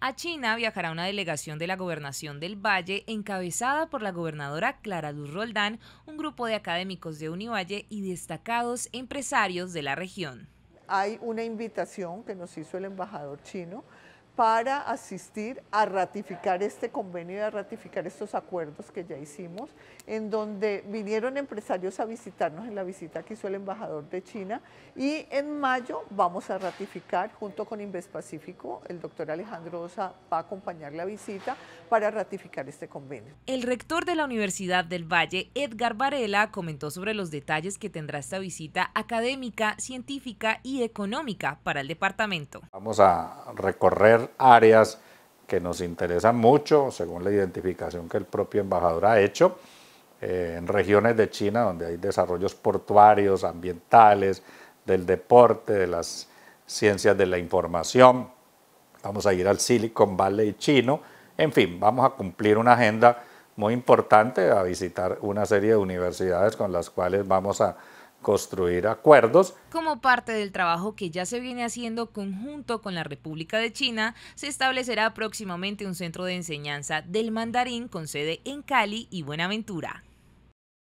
A China viajará una delegación de la Gobernación del Valle encabezada por la gobernadora Clara Luz Roldán, un grupo de académicos de Univalle y destacados empresarios de la región. Hay una invitación que nos hizo el embajador chino para asistir a ratificar este convenio y a ratificar estos acuerdos que ya hicimos, en donde vinieron empresarios a visitarnos en la visita que hizo el embajador de China y en mayo vamos a ratificar junto con Invespacífico, el doctor Alejandro Osa va a acompañar la visita para ratificar este convenio. El rector de la Universidad del Valle, Edgar Varela, comentó sobre los detalles que tendrá esta visita académica, científica y económica para el departamento. Vamos a recorrer áreas que nos interesan mucho, según la identificación que el propio embajador ha hecho, eh, en regiones de China donde hay desarrollos portuarios, ambientales, del deporte, de las ciencias de la información. Vamos a ir al Silicon Valley chino. En fin, vamos a cumplir una agenda muy importante, a visitar una serie de universidades con las cuales vamos a construir acuerdos. Como parte del trabajo que ya se viene haciendo conjunto con la República de China, se establecerá próximamente un centro de enseñanza del mandarín con sede en Cali y Buenaventura.